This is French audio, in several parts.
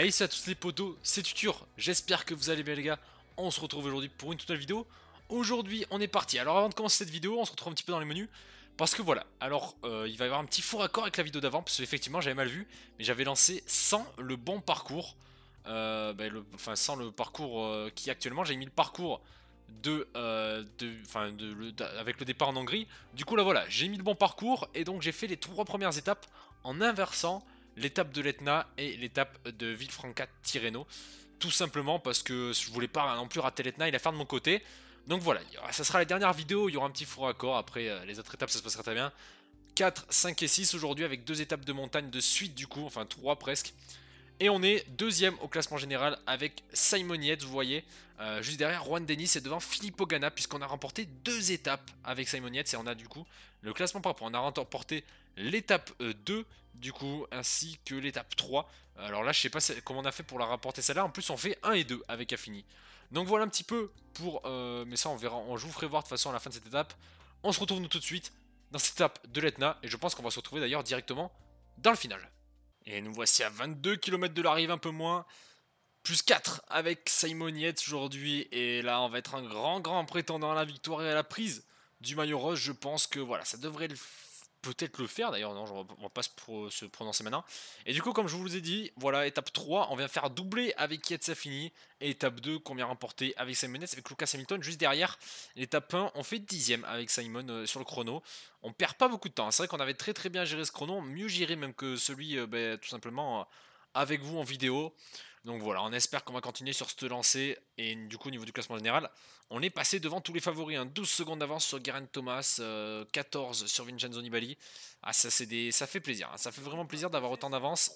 Allez, c'est à tous les potos, c'est Tutur. J'espère que vous allez bien, les gars. On se retrouve aujourd'hui pour une toute nouvelle vidéo. Aujourd'hui, on est parti. Alors, avant de commencer cette vidéo, on se retrouve un petit peu dans les menus. Parce que voilà, alors euh, il va y avoir un petit faux raccord avec la vidéo d'avant, parce que effectivement j'avais mal vu, mais j'avais lancé sans le bon parcours, euh, ben, enfin sans le parcours euh, qui actuellement, j'ai mis le parcours de, avec le départ en Hongrie. Du coup là voilà, j'ai mis le bon parcours et donc j'ai fait les trois premières étapes en inversant l'étape de l'Etna et l'étape de Villefranca-Tirreno. Tout simplement parce que je voulais pas non plus rater l'Etna il la faire de mon côté. Donc voilà, ça sera la dernière vidéo, il y aura un petit four à corps, après euh, les autres étapes ça se passera très bien. 4, 5 et 6 aujourd'hui avec deux étapes de montagne de suite du coup, enfin 3 presque. Et on est deuxième au classement général avec Simon vous voyez, euh, juste derrière Juan Denis et devant Filippo Ganna, puisqu'on a remporté deux étapes avec Simon Yates et on a du coup le classement propre. On a remporté l'étape 2 euh, du coup, ainsi que l'étape 3. Alors là, je sais pas comment on a fait pour la rapporter celle-là. En plus, on fait 1 et 2 avec Affini. Donc voilà un petit peu pour... Euh, mais ça, on verra. On, je vous ferai voir de toute façon à la fin de cette étape. On se retrouve nous tout de suite dans cette étape de l'Etna. Et je pense qu'on va se retrouver d'ailleurs directement dans le final. Et nous voici à 22 km de l'arrivée, un peu moins. Plus 4 avec Simon Yates aujourd'hui. Et là, on va être un grand, grand prétendant à la victoire et à la prise du maillot rose. Je pense que voilà, ça devrait le faire peut-être le faire. D'ailleurs, non, on va pas se, prononcer maintenant. Et du coup, comme je vous ai dit, voilà, étape 3, on vient faire doubler avec Yatsafini. Et étape 2, qu'on vient remporter avec Simon avec Lucas Hamilton juste derrière. L'étape 1, on fait dixième avec Simon euh, sur le chrono. On perd pas beaucoup de temps. Hein. C'est vrai qu'on avait très très bien géré ce chrono, mieux géré même que celui, euh, ben, tout simplement, euh, avec vous en vidéo. Donc voilà, on espère qu'on va continuer sur ce lancée. Et du coup, au niveau du classement général, on est passé devant tous les favoris. 12 hein. secondes d'avance sur Garen Thomas, 14 euh, sur Vincenzo Nibali. Ah, ça, ça fait plaisir. Hein. Ça fait vraiment plaisir d'avoir autant d'avance.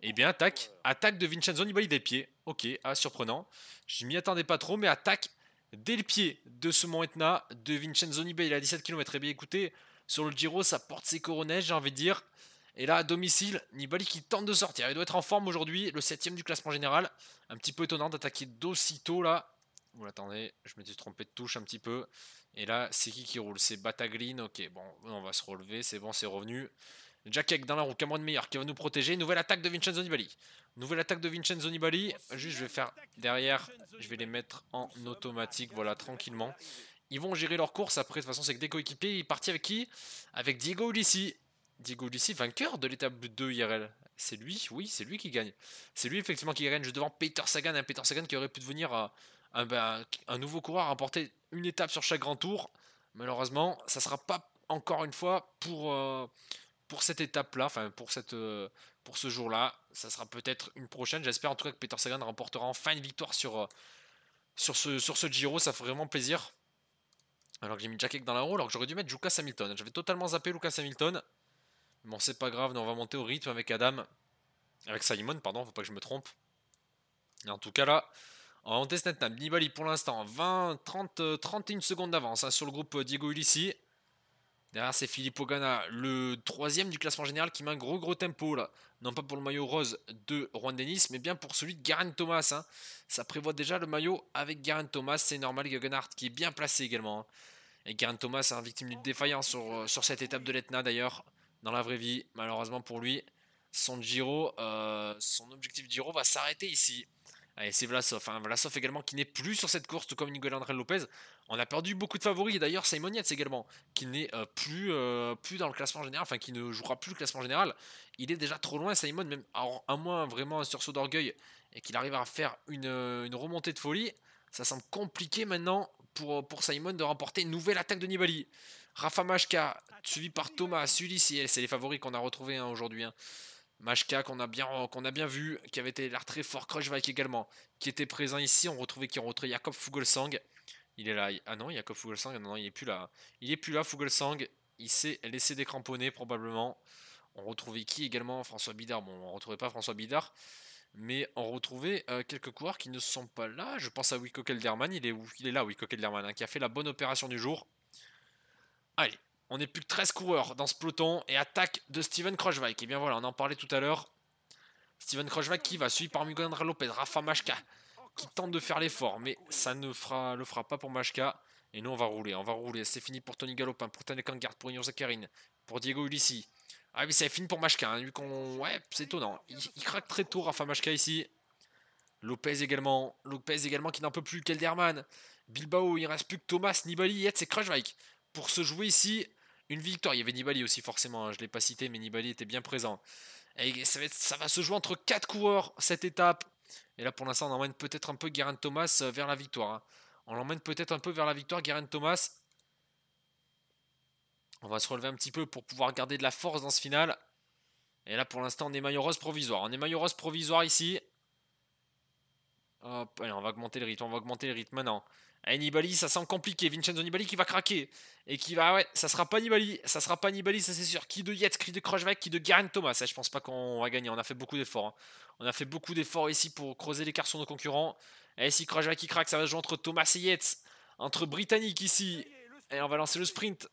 et eh bien, attaque. Attaque de Vincenzo Nibali des pieds. Ok, ah, surprenant. Je m'y attendais pas trop, mais attaque dès le pied de ce Mont Etna de Vincenzo Nibali à 17 km. Et bien, écoutez, sur le Giro, ça porte ses coronets, j'ai envie de dire. Et là, à domicile, Nibali qui tente de sortir. Il doit être en forme aujourd'hui, le 7ème du classement général. Un petit peu étonnant d'attaquer d'aussitôt là. Vous l'attendez, je m'étais trompé de touche un petit peu. Et là, c'est qui qui roule C'est Bataglin. Ok, bon, on va se relever, c'est bon, c'est revenu. Jack dans la roue, Cameron meilleur qui va nous protéger. Nouvelle attaque de Vincenzo Nibali. Nouvelle attaque de Vincenzo Nibali. Juste, je vais faire derrière, je vais les mettre en automatique, voilà, tranquillement. Ils vont gérer leur course. Après, de toute façon, c'est que des Il partit avec qui Avec Diego Ulissi. Diego Lucie, vainqueur de l'étape 2 IRL. C'est lui, oui, c'est lui qui gagne. C'est lui effectivement qui gagne juste devant Peter Sagan, et hein. Peter Sagan qui aurait pu devenir euh, ben, un, nouveau coureur, remporter une étape sur chaque grand tour. Malheureusement, ça ne sera pas encore une fois pour, euh, pour cette étape-là, enfin pour, euh, pour ce jour-là. Ça sera peut-être une prochaine. J'espère en tout cas que Peter Sagan remportera enfin une victoire sur, sur, ce, sur ce Giro. Ça ferait vraiment plaisir. Alors que j'ai mis Jack dans la roue, alors que j'aurais dû mettre Lucas Hamilton. J'avais totalement zappé Lucas Hamilton. Bon, c'est pas grave, on va monter au rythme avec Adam. Avec Simon, pardon, faut pas que je me trompe. Et en tout cas, là, on va monter cette étape. Nibali pour l'instant, 20, 30, 31 secondes d'avance hein, sur le groupe Diego Ulissi. Derrière, c'est Filippo Ganna, le troisième du classement général qui met un gros gros tempo là. Non pas pour le maillot rose de Juan Denis, mais bien pour celui de Garen Thomas. Hein. Ça prévoit déjà le maillot avec Garen Thomas. C'est normal, Gaganart, qui est bien placé également. Hein. Et Garen Thomas, un victime du défaillance sur, euh, sur, cette étape de l'Etna d'ailleurs dans la vraie vie. Malheureusement pour lui, son Giro, euh, son objectif Giro va s'arrêter ici. Allez, c'est Vlasov, hein. Vlasov également qui n'est plus sur cette course, tout comme Miguel André Lopez. On a perdu beaucoup de favoris, d'ailleurs Simon Yates également, qui n'est euh, plus, euh, plus dans le classement général, enfin qui ne jouera plus le classement général. Il est déjà trop loin, Simon, même à moins vraiment un sursaut d'orgueil, et qu'il arrive à faire une, remontée de folie. Ça semble compliqué maintenant pour, pour Simon de remporter une nouvelle attaque de Nibali. Rafa Machka, suivi par Thomas ici, c'est les favoris qu'on a retrouvés hein, aujourd'hui. Hein. Machka qu'on a bien a bien vu, qui avait été l'art très fort, crushvike également, qui était présent ici, on retrouvait qui ont retrouvé Jakob Fugelsang Il est là. Ah non, Jakob Fugelsang, non, il est plus là. Hein. Il est plus là Fugelsang, il s'est laissé décramponner probablement. On retrouvait qui également François Bidard. Bon, on retrouvait pas François Bidard, mais on retrouvait euh, quelques coureurs qui ne sont pas là. Je pense à Wiko Kelderman, il est où Il est là Wiko Kelderman, qui a fait la bonne opération du jour Allez, on n'est plus que 13 coureurs dans ce peloton. Et attaque de Steven Kruijswijk. Et eh bien voilà, on en parlait tout à l'heure. Steven Kruijswijk qui va suivi par Miguel André Lopez, Rafa Machka qui tente de faire l'effort, mais ça ne le fera pas pour Machka. Et nous, on va rouler, on va rouler. C'est fini pour Tony Galopin, pour Tanek Kangard, pour Union Zakarin, pour Diego Ulissi. Ah oui, c'est fini pour Machka. Hein. Vu qu'on... Ouais, c'est étonnant. Il, craque très tôt, Rafa Machka, ici. Lopez également. Lopez également qui n'en peut plus. Kelderman. Bilbao, il reste plus que Thomas, Nibali, et c'est Kruijswijk pour se jouer ici une victoire. Il y avait Nibali aussi forcément, hein, je ne l'ai pas cité, mais Nibali était bien présent. Et ça va, se jouer entre 4 coureurs cette étape. Et là pour l'instant on emmène peut-être un peu Guerin Thomas euh, vers la victoire. Hein. On l'emmène peut-être un peu vers la victoire Guérin Thomas. On va se relever un petit peu pour pouvoir garder de la force dans ce final. Et là pour l'instant on est maillot rose provisoire. On est maillot provisoire ici. Hop, allez, on va augmenter le rythme, on va augmenter le rythme maintenant. Et Nibali, ça sent compliqué. Vincenzo Nibali qui va craquer. Et qui va, ouais, ça sera pas Nibali. Ça sera pas Nibali, ça c'est sûr. Qui de Yetz qui de Krojvec, qui de Garen Thomas. je pense pas qu'on va gagner. On a fait beaucoup d'efforts. Hein. On a fait beaucoup d'efforts ici pour creuser l'écart sur nos concurrents. Et si Krojvec qui craque, ça va jouer entre Thomas et Yetz Entre Britannique ici. Et on va lancer le sprint.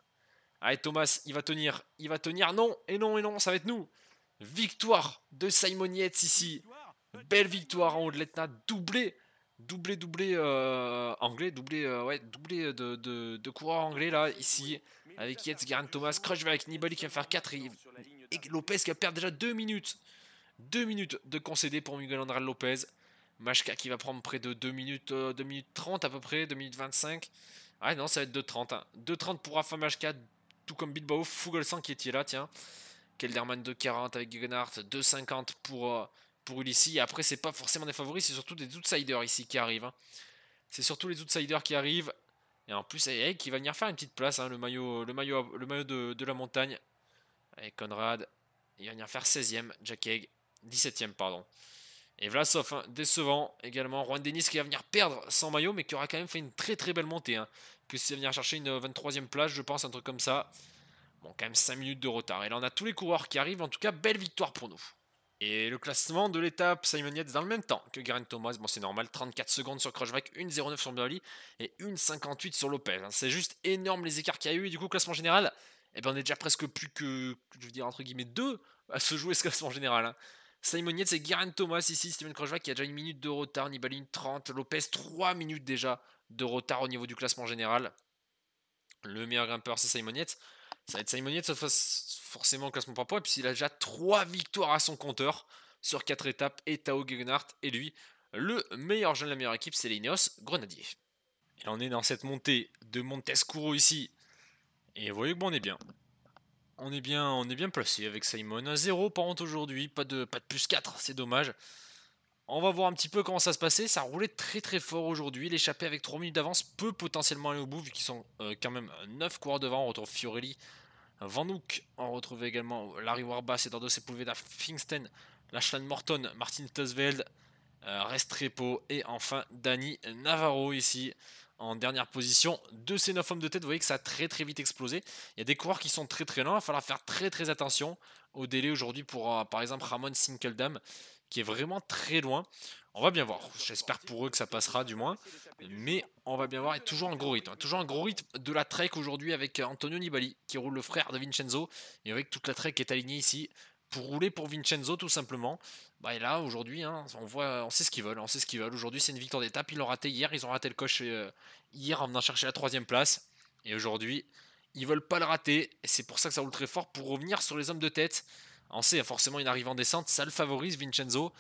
Allez, Thomas, il va tenir. Il va tenir. Non, et non, et non, ça va être nous. Victoire de Simon Yetz ici. Belle victoire en haut de l'Etna. Doublée doublé, doublé euh, anglais, doublé, euh, doublé de, de, coureurs anglais là, ici, avec Yates, Garen Thomas, Crush avec Nibali qui va faire 4 et, Lopez qui va perdre déjà 2 minutes. 2 minutes de concédé pour Miguel Andrade Lopez. Machka qui va prendre près de 2 minutes, 2 euh, minutes 30 à peu près, 2 minutes 25. Ah non, ça va être 2 2.30. Hein. 30 pour Rafa Machka, tout comme Bilbao, Fugelsang qui était là, tiens. Kelderman 2.40 avec 2 2.50 pour pour Et Après, c'est pas forcément des favoris, c'est surtout des outsiders ici qui arrivent. Hein. C'est surtout les outsiders qui arrivent. Et en plus, Egg eh, qui va venir faire une petite place, hein, le maillot, le maillot, le maillot de, la montagne. Avec Conrad, il va venir faire 16ème. Jack Egg, 17ème, pardon. Et Vlasov, sauf hein, décevant également. Juan Denis qui va venir perdre sans maillot, mais qui aura quand même fait une très très belle montée. Que s'il va venir chercher une 23ème place, je pense, un truc comme ça. Bon, quand même 5 minutes de retard. Et là, on a tous les coureurs qui arrivent. En tout cas, belle victoire pour nous. Et le classement de l'étape, Simon Yates dans le même temps que Garen Thomas, bon c'est normal, 34 secondes sur Crushback, 1,09 sur Burley et 1,58 sur Lopez. Hein. C'est juste énorme les écarts qu'il y a eu, et du coup classement général, et eh ben, on est déjà presque plus que, je veux dire entre guillemets, deux à se jouer ce classement général. Hein. Simon Yates et Garen Thomas ici, Steven il qui a déjà une minute de retard, Nibali 30, Lopez 3 minutes déjà de retard au niveau du classement général. Le meilleur grimpeur c'est Simon Yates ça va être Simon Yates, forcément classement par poids, il a déjà 3 victoires à son compteur sur 4 étapes, et Tao Gegenhardt et lui le meilleur jeune de la meilleure équipe, c'est l'Ineos Grenadier. Et on est dans cette montée de Montescuro ici, et vous voyez que bon, on est bien. On est bien, on est bien placé avec Simon. À 0 par contre aujourd'hui, pas de, pas de plus 4, c'est dommage. On va voir un petit peu comment ça se passait. Ça roulait très très fort aujourd'hui. L'échappée avec 3 minutes d'avance peut potentiellement aller au bout, vu qu'ils sont euh, quand même 9 coureurs devant. On retrouve Fiorelli Van on retrouve également Larry Warbass, Eduardo Sepulveda, Fingsten, Lachlan Morton, Martin Tusveld, euh, Restrepo et enfin Danny Navarro ici en dernière position de ces 9 hommes de tête. Vous voyez que ça a très très vite explosé. Il y a des coureurs qui sont très très loin, Il va falloir faire très très attention au délai aujourd'hui pour euh, par exemple Ramon Sinkeldam qui est vraiment très loin. On va bien voir. J'espère pour eux que ça passera du moins. Mais on va bien voir. Et toujours un gros rythme. Hein. Toujours un gros rythme de la trek aujourd'hui avec euh, Antonio Nibali qui roule le frère de Vincenzo. Et avec toute la trek qui est alignée ici pour rouler pour Vincenzo tout simplement. Bah, et là aujourd'hui, hein, on voit, euh, on sait ce qu'ils veulent, on sait ce qu'ils veulent. Aujourd'hui c'est une victoire d'étape. Ils l'ont raté hier, ils ont raté le coche euh, hier en venant chercher la troisième place. Et aujourd'hui, ils veulent pas le rater. Et c'est pour ça que ça roule très fort pour revenir sur les hommes de tête. On sait hein, forcément une arrivée en descente, ça le favorise Vincenzo.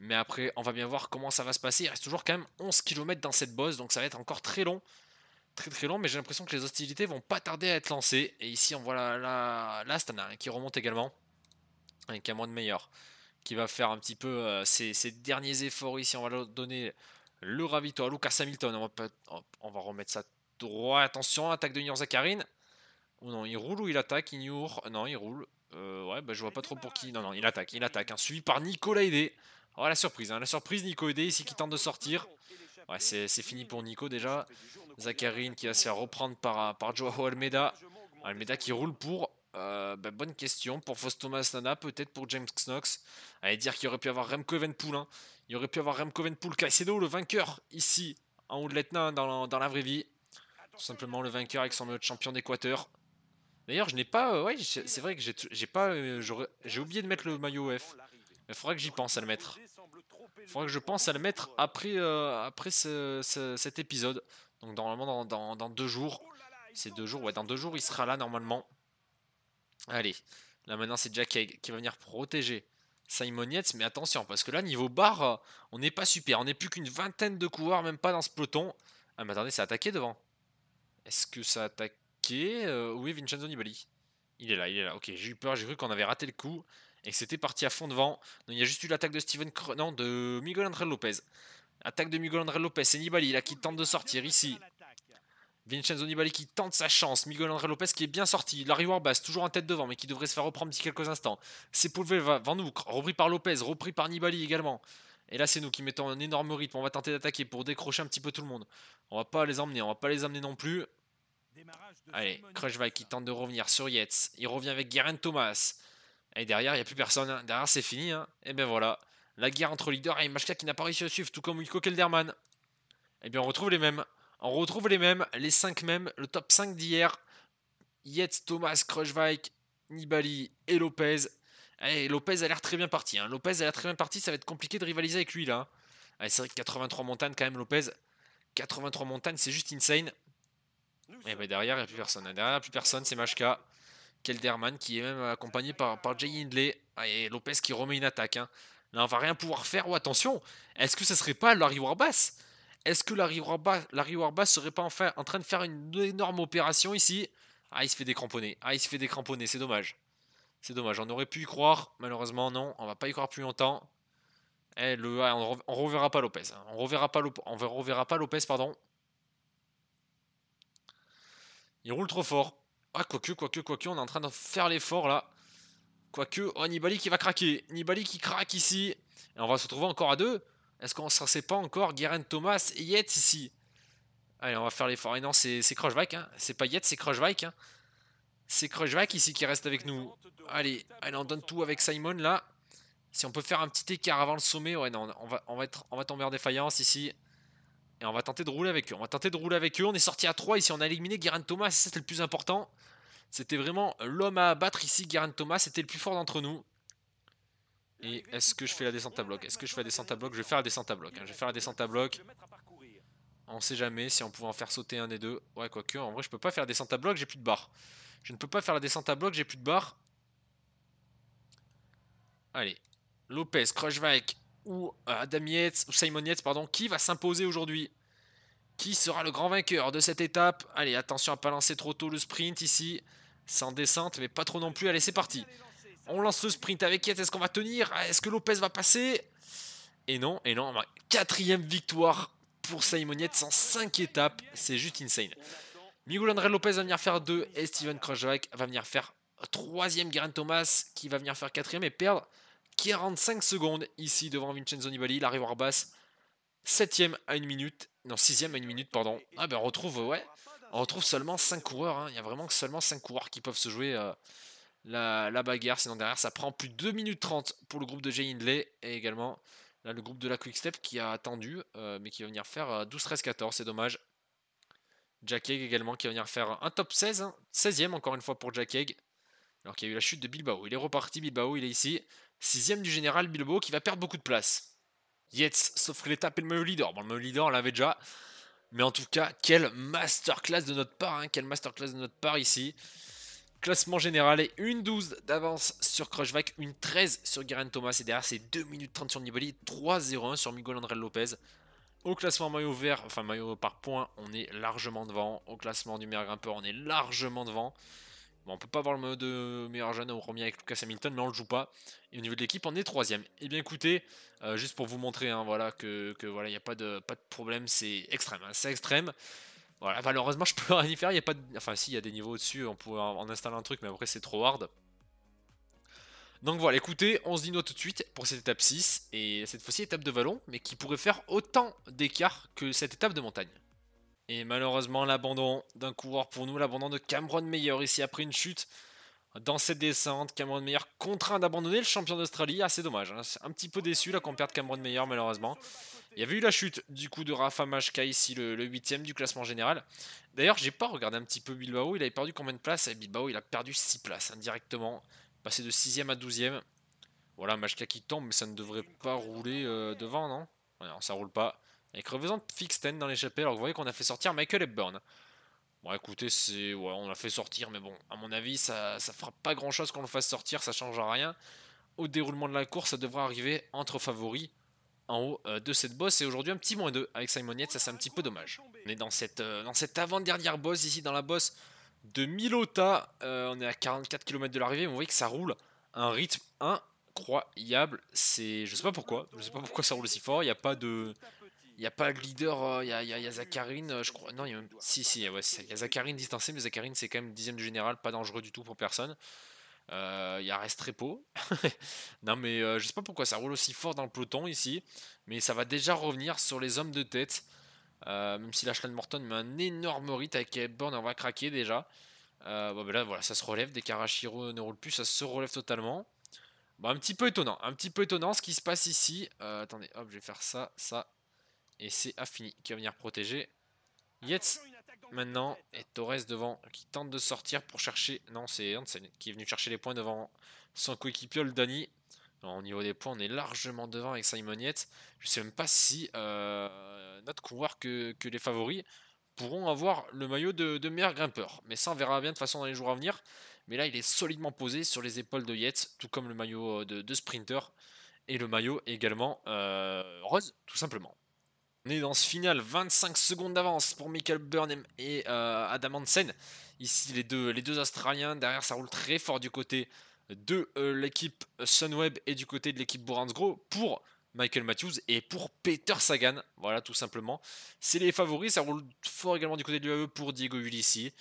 Mais après, on va bien voir comment ça va se passer. Il reste toujours quand même 11 km dans cette bosse, donc ça va être encore très long. Très très long, mais j'ai l'impression que les hostilités vont pas tarder à être lancées. Et ici, on voit la, hein, qui remonte également. Avec un moins de meilleur. Qui va faire un petit peu euh, ses, derniers efforts ici. On va donner le ravito à Lucas Hamilton. On va, remettre ça droit. Attention, attaque de Nior Zakarin. ou oh non, il roule ou il attaque Ignore. Non, il roule. Euh, ouais, bah, je vois pas trop pour qui. Non, non, il attaque, il attaque. Hein. Suivi par Nicolas Aidé. Oh, la surprise, hein. la surprise, Nico Edé ici qui tente de sortir. Ouais, c'est fini pour Nico déjà. Zacharine qui va se faire reprendre par, par Joao Almeida. Almeida qui roule pour. Euh, bah, bonne question pour Thomas Nana, peut-être pour James Knox. Allez dire qu'il aurait pu avoir Remco Evenpool. Hein. Il aurait pu avoir Remco Evenpool. Caicedo, le vainqueur ici en haut de l'Etna hein, dans, la vraie vie. Tout simplement le vainqueur avec son maillot champion d'Équateur. D'ailleurs, je n'ai pas. Euh, ouais, c'est vrai que j'ai pas. Euh, j'ai oublié de mettre le maillot F. Il faudra que j'y pense à le mettre. Il faudra que je pense à le mettre après, euh, après cet épisode. Donc normalement dans, dans, deux jours. Oh c'est deux jours, ouais, dans deux jours il sera là normalement. Allez, là maintenant c'est Jack qui, va venir protéger Simon Yates. Mais attention, parce que là niveau barre, on n'est pas super. On n'est plus qu'une vingtaine de coureurs, même pas dans ce peloton. Ah mais attendez, c'est attaqué devant. Est-ce que ça a attaqué euh, Oui, Vincenzo Nibali. Il est là, il est là. Ok, j'ai eu peur, j'ai cru qu'on avait raté le coup et que c'était parti à fond devant. Donc, il y a juste eu l'attaque de Steven de Miguel André Lopez. Attaque de Miguel André Lopez, c'est Nibali qui tente de sortir ici. Vincenzo Nibali qui tente sa chance. Miguel André Lopez qui est bien sorti. Larry Warbass toujours en tête devant, mais qui devrait se faire reprendre d'ici quelques instants. C'est poulevé devant nous. repris par Lopez, repris par Nibali également. Et là, c'est nous qui mettons un énorme rythme. On va tenter d'attaquer pour décrocher un petit peu tout le monde. On va pas les emmener, on va pas les emmener non plus. Allez, Crushvike qui tente de revenir sur Yates. Il revient avec Guerin Thomas. Et derrière, il n'y a plus personne. Hein. Derrière, c'est fini. Hein. Et ben voilà. La guerre entre leader et Machka qui n'a pas réussi à suivre, tout comme Wilco Kelderman. Et eh bien, on retrouve les mêmes. On retrouve les mêmes, les 5 mêmes, le top 5 d'hier. Yet, Thomas, Krushvike, Nibali et Lopez. Et eh, Lopez a l'air très bien parti. Hein. Lopez a l'air très bien parti, ça va être compliqué de rivaliser avec lui là. Eh, c'est vrai que 83 montagnes quand même, Lopez. 83 montagnes, c'est juste insane. Et ben derrière, il n'y a plus personne. Derrière, il n'y a plus personne, c'est Machka. Kelderman qui est même accompagné par, Jay Hindley ah, et Lopez qui remet une attaque. Hein. Là, on va rien pouvoir faire. oh, attention, est-ce que ça serait pas Larry Warbass Est-ce que Larry Warbass serait pas en, en train de faire une énorme opération ici Ah, il se fait décramponner. Ah, il se fait décramponner. C'est dommage. C'est dommage. On aurait pu y croire. Malheureusement, non. On va pas y croire plus longtemps. Eh, ah, on, reverra pas Lopez. Hein. On reverra pas, on reverra pas Lopez, pardon. Il roule trop fort. Ah, quoique, quoique, quoique, on est en train de faire l'effort là. Quoique, oh, Nibali qui va craquer. Nibali qui craque ici. Et on va se retrouver encore à deux. Est-ce qu'on ne sait pas encore Guérin Thomas et Yet ici Allez, on va faire l'effort. Et non, c'est Crushvac, Hein. C'est pas Yet c'est Crushvac Hein. C'est Crushvike ici qui reste avec nous. Allez, allez, on donne tout avec Simon là. Si on peut faire un petit écart avant le sommet, ouais, non, on va, on va, être, on va tomber en défaillance ici. Et on va tenter de rouler avec eux. On va tenter de rouler avec eux. On est sorti à 3 ici. On a éliminé Guérin Thomas. C'était le plus important. C'était vraiment l'homme à abattre ici. Guérin Thomas, c'était le plus fort d'entre nous. Et est-ce que je fais la descente à bloc Est-ce que je fais la descente à bloc Je vais faire la descente à bloc. Hein. Je vais faire la descente à bloc. On sait jamais si on pouvait en faire sauter un et deux. Ouais, quoique, en vrai, je peux pas faire la descente à bloc, j'ai plus de barres. Je ne peux pas faire la descente à bloc, j'ai plus de barre. Allez. Lopez, Crushvike ou euh, Adam ou Simon Yates, pardon, qui va s'imposer aujourd'hui Qui sera le grand vainqueur de cette étape Allez, attention à pas lancer trop tôt le sprint ici. sans descente, mais pas trop non plus. Allez, c'est parti. On lance le sprint avec qui Est-ce qu'on va tenir Est-ce que Lopez va passer Et non, et non. Quatrième victoire pour Simon Yates en 5 étapes. C'est juste insane. Miguel André Lopez va venir faire 2 et Steven Krojak va venir faire 3 Guérin Thomas qui va venir faire 4 et perdre 45 secondes ici devant Vincenzo Nibali. l'arrivée arrive en basse. 7ème à 1 minute. Non, 6ème à 1 minute, pardon. Ah ben on retrouve, ouais. On retrouve seulement 5 coureurs. Hein. Il y a vraiment que seulement 5 coureurs qui peuvent se jouer euh, la, la, bagarre. Sinon derrière, ça prend plus de 2 minutes 30 pour le groupe de Jay Hindley. Et également, le groupe de la Quick Step qui a attendu, euh, mais qui va venir faire 12, 13, 14. C'est dommage. Jack Egg également qui va venir faire un top 16. 16ème hein. encore une fois pour Jack Egg. Alors qu'il y a eu la chute de Bilbao. Il est reparti, Bilbao, il est ici. 6 Sixième du général, Bilbao, qui va perdre beaucoup de place. Sauf que l'étape est le maillot leader. Bon, le maillot leader, on l'avait déjà. Mais en tout cas, quelle masterclass de notre part. Hein, quelle masterclass de notre part ici. Classement général est une 12 d'avance sur Crushvac, une 13 sur Garen Thomas et derrière c'est 2 minutes 30 sur Nibali, 3-0-1 sur Miguel André Lopez. Au classement maillot vert, enfin maillot par point, on est largement devant. Au classement du meilleur grimpeur, on est largement devant on peut pas avoir le mode de euh, meilleur jeune au premier avec Lucas Hamilton, mais on le joue pas. Et au niveau de l'équipe, on est troisième. Et eh bien écoutez, euh, juste pour vous montrer, hein, voilà, que, voilà, il n'y a pas de, pas de problème, c'est extrême, hein, c'est extrême. Voilà, malheureusement, je peux rien y faire. y a pas, enfin, si, il y a des niveaux au-dessus, on pourrait en, installer un truc, mais après, c'est trop hard. Donc voilà, écoutez, on se dit nous tout de suite pour cette étape 6, et cette fois-ci étape de vallon, mais qui pourrait faire autant d'écart que cette étape de montagne. Et malheureusement, l'abandon d'un coureur pour nous, l'abandon de Cameron Meyer ici après une chute dans cette descente. Cameron Meyer contraint d'abandonner le champion d'Australie. Assez ah, dommage. Hein. C'est Un petit peu déçu là qu'on perde Cameron Meyer malheureusement. Il y avait eu la chute du coup de Rafa Majka ici, le, 8ème du classement général. D'ailleurs, j'ai pas regardé un petit peu Bilbao. Il avait perdu combien de places eh, Bilbao, il a perdu 6 places indirectement. Hein, Passé de 6ème à 12ème. Voilà, Majka qui tombe, mais ça ne devrait pas rouler euh, devant, non Non, ça roule pas. Avec représente Fixten dans l'échappée, alors vous voyez qu'on a fait sortir Michael Hepburn. Bon, écoutez, c'est. Ouais, on l'a fait sortir, mais bon, à mon avis, ça, ça fera pas grand chose qu'on le fasse sortir, ça change rien. Au déroulement de la course, ça devra arriver entre favoris en haut euh, de cette bosse. Et aujourd'hui, un petit moins 2 avec Simon ça c'est un petit peu dommage. On est dans cette, euh, dans cette avant-dernière bosse, ici dans la bosse de Milota. Euh, on est à 44 km de l'arrivée, vous voyez que ça roule à un rythme incroyable. C'est, je sais pas pourquoi, je sais pas pourquoi ça roule si fort. Il n'y a pas de, il n'y a pas leader, il euh, y, a, y mm. euh, je crois. Non, il y a même... Si, si, il y a Zacharine distancé, mais zacharine c'est quand même dixième du général, pas dangereux du tout pour personne. Il euh, y a Restrepo. non, mais je je sais pas pourquoi ça roule aussi fort dans le peloton ici. Mais ça va déjà revenir sur les hommes de tête. même si Lachlan Morton met un énorme rite avec Hepburn, on va craquer déjà. Bon, ben bah, bah, là, voilà, ça se relève. Dès qu'Arashiro ne roule plus, ça se relève totalement. Bon, bah, un petit peu étonnant. Un petit peu étonnant ce qui se passe ici. attendez, hop, je vais faire ça, ça et c'est Affini qui va venir protéger. Yetz maintenant. Et Torres devant qui tente de sortir pour chercher. Non, c'est Hansen qui est venu chercher les points devant son coéquipier, le Dani. au niveau des points, on est largement devant avec Simon Je sais même pas si euh, notre coureur que, les favoris pourront avoir le maillot de, meilleur grimpeur. Mais ça, on verra bien de toute façon dans les jours à venir. Mais là, il est solidement posé sur les épaules de Yetz, tout comme le maillot de, sprinter et le maillot également euh, rose, tout simplement dans ce final, 25 secondes d'avance pour Michael Burnham et euh, Adam Hansen. Ici, les deux, les deux Australiens. Derrière, ça roule très fort du côté de euh, l'équipe Sunweb et du côté de l'équipe Boransgro pour Michael Matthews et pour Peter Sagan. Voilà, tout simplement. C'est les favoris. Ça roule fort également du côté de l'UAE pour Diego Ulissi.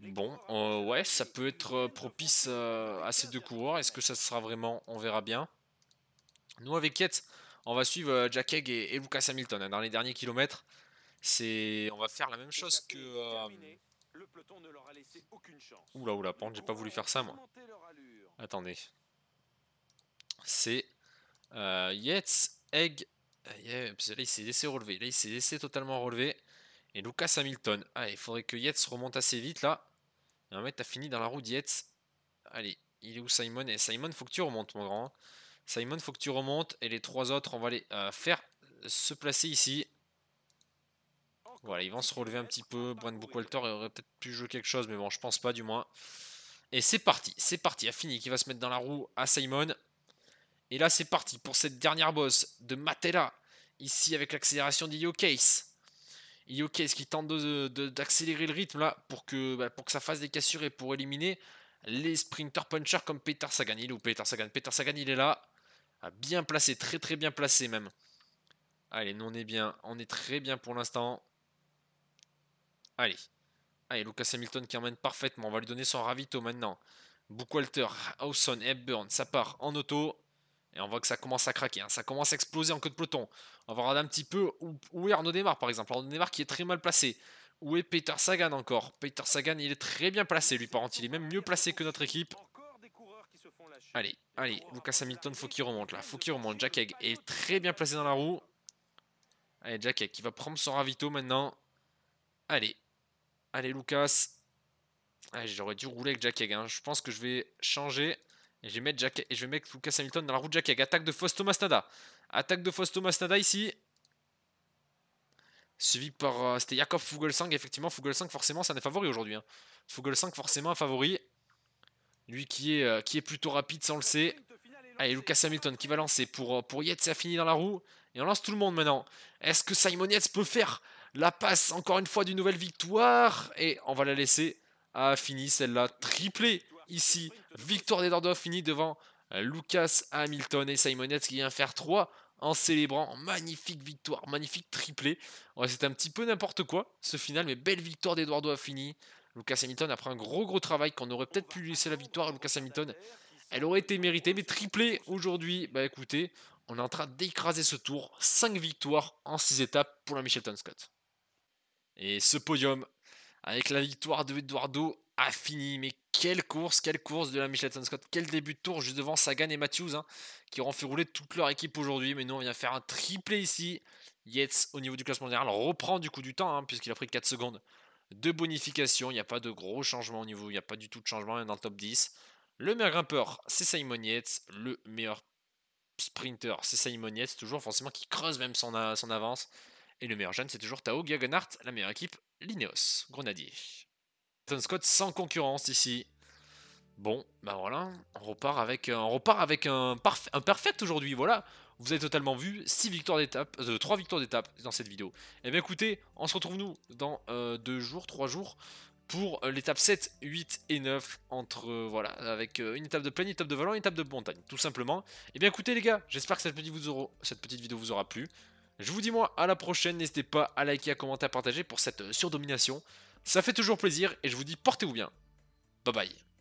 Bon, euh, ouais, ça peut être propice à ces deux coureurs. Est-ce que ça sera vraiment On verra bien. Nous, avec Yates on va suivre euh, Jack Egg et, Lucas Hamilton hein, dans les derniers kilomètres. C'est, on va faire la même chose que. Euh, oula oula, pente, j'ai pas voulu faire ça moi. Attendez. C'est euh, Egg. Euh, là il s'est laissé relever. Là il s'est laissé totalement relever. Et Lucas Hamilton. Ah, il faudrait que Yates remonte assez vite là. Et en fait, t'as fini dans la roue Yates Allez, il est où Simon Et Simon, faut que tu remontes, mon grand. Simon, faut que tu remontes. Et les trois autres, on va les euh, faire se placer ici. Voilà, ils vont se relever un petit peu. Brent Bookwalter aurait peut-être pu jouer quelque chose, mais bon, je pense pas du moins. Et c'est parti, c'est parti. a fini qui va se mettre dans la roue à Simon. Et là, c'est parti pour cette dernière boss de Matela. Ici, avec l'accélération d'Io Case. Io Case qui tente d'accélérer le rythme là pour que, bah, pour que ça fasse des cassures et pour éliminer les sprinter punchers comme Peter Sagan. Il Peter Sagan Peter Sagan, il est là. Ah, bien placé, très très bien placé même. Allez, nous on est bien, on est très bien pour l'instant. Allez. Allez, Lucas Hamilton qui emmène parfaitement. On va lui donner son ravito maintenant. Bookwalter, Hawson, Hepburn, ça part en auto. Et on voit que ça commence à craquer, hein. ça commence à exploser en queue de peloton. On va regarder un petit peu où, est Arnaud Démarre par exemple. Arnaud Démarre qui est très mal placé. Où est Peter Sagan encore Peter Sagan, il est très bien placé lui par contre. Il est même mieux placé que notre équipe. Allez, allez, Lucas Hamilton, faut qu'il remonte là. Faut qu'il remonte. Jack Egg est très bien placé dans la roue. Allez, Jack Egg qui va prendre son ravito maintenant. Allez. Allez, Lucas. j'aurais dû rouler avec Jack Egg. Hein. Je pense que je vais changer. Et je vais mettre, et je vais Lucas Hamilton dans la roue de Jack Egg. Attaque de Fausto Masnada. Attaque de Fausto Masnada ici suivi par euh, c'était Jakob Fugelsang effectivement Fugelsang forcément c'est un des favoris aujourd'hui hein. forcément un favori lui euh, qui est, plutôt rapide, sans le sait. Allez, Lucas Hamilton qui va lancer pour, euh, pour Yates. Ça finit dans la roue. Et on lance tout le monde maintenant. Est-ce que Simon peut faire la passe encore une fois d'une nouvelle victoire Et on va la laisser. à ah, fini celle-là. Triplée ici. Victoire des Dordogne devant euh, Lucas Hamilton et Simon qui vient faire 3 en célébrant. Magnifique victoire, magnifique triplé. C'est un petit peu n'importe quoi ce final, mais belle victoire d'Eduardo Affini. Lucas Hamilton après un gros gros travail qu'on aurait peut-être pu laisser la victoire à Lucas Hamilton. Elle aurait été méritée, mais triplé aujourd'hui. Bah écoutez, on est en train d'écraser ce tour. 5 victoires en 6 étapes pour la Michelton Scott. Et ce podium, avec la victoire de Eduardo, a fini. Mais quelle course, quelle course de la Michelton Scott. Quel début de tour juste devant Sagan et Matthews, hein, qui auront fait rouler toute leur équipe aujourd'hui. Mais nous, on vient faire un triplé ici. Yates, au niveau du classement général, reprend du coup du temps, hein, puisqu'il a pris 4 secondes de bonification. Il n'y a pas de gros changement au niveau, il n'y a pas du tout de changement dans le top 10. Le meilleur grimpeur, c'est Simon Le meilleur sprinter, c'est Simon Yates, toujours forcément qui creuse même son, avance. Et le meilleur jeune, c'est toujours Tao Gaganart, la meilleure équipe, Lineos, Grenadier. Ton Scott sans concurrence ici. Bon, ben voilà, on repart avec, repart avec un, parfait, aujourd'hui, voilà. Vous avez totalement vu 6 victoires d'étape, 3 euh, victoires d'étape dans cette vidéo. Et eh bien écoutez, on se retrouve nous dans 2 euh, jours, 3 jours pour euh, l'étape 7, 8 et 9 entre voilà avec une étape de plaine, une étape de volant, une étape de montagne, tout simplement. Et eh bien écoutez les gars, j'espère que cette petite, cette petite, vidéo vous aura plu. Je vous dis moi à la prochaine, n'hésitez pas à liker, à commenter, à partager pour cette surdomination. Ça fait toujours plaisir et je vous dis portez-vous bien. Bye bye.